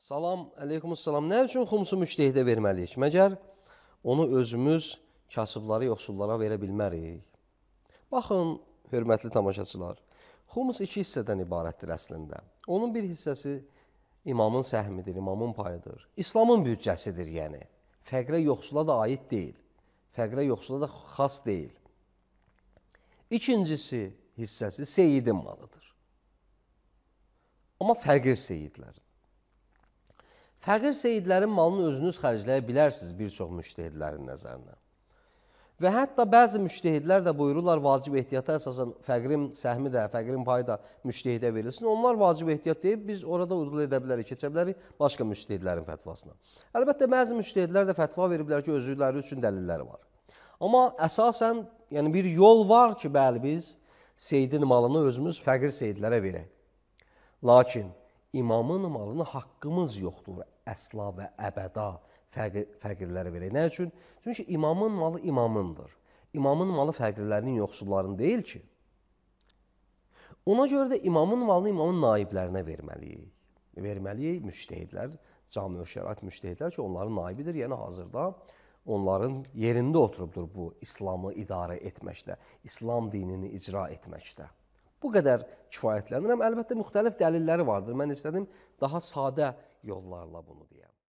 Salam, əleykumussalam. Nə üçün xumsu müştehidə verməliyik? Məgər onu özümüz kasıbları, yoxsullara verə bilmərik. Baxın, hörmətli tamaşaçılar, xumus iki hissədən ibarətdir əslində. Onun bir hissəsi imamın səhmidir, imamın payıdır. İslamın büdcəsidir, yəni. Fəqrə yoxsula da aid deyil. Fəqrə yoxsula da xas deyil. İkincisi hissəsi seyidin malıdır. Amma fəqir seyidlərin. Fəqir seyidlərin malını özünüz xərcləyə bilərsiniz bir çox müştehidlərin nəzərinə. Və hətta bəzi müştehidlər də buyururlar, vacib ehtiyata əsasən fəqrin səhmi də, fəqrin payı da müştehidə verilsin. Onlar vacib ehtiyat deyib, biz orada udul edə bilərik, keçə bilərik başqa müştehidlərin fətvasına. Əlbəttə, bəzi müştehidlər də fətva veriblər ki, özləri üçün dəlilləri var. Amma əsasən, yəni bir yol var ki, bəli biz seyidin malını özümüz fəqir seyidlərə verək. Lakin imamın malına haqqımız yoxdur əsla və əbəda fəqir, fəqirlərə verək. Nə üçün? Çünki imamın malı imamındır. İmamın malı fəqirlərinin, yoxsulların deyil ki. Ona görə də imamın malını imamın naiblərinə verməliyik. Verməliyik müçtehidlər, cami şərait müçtehidlər ki, onların naibidir, yəni hazırda onların yerində oturubdur bu İslamı idarə etməkdə, İslam dinini icra etməkdə. Bu qədər kifayətlənirəm. Əlbəttə müxtəlif dəlilləri vardır. Mən istədim daha sadə yollarla bunu deyəm.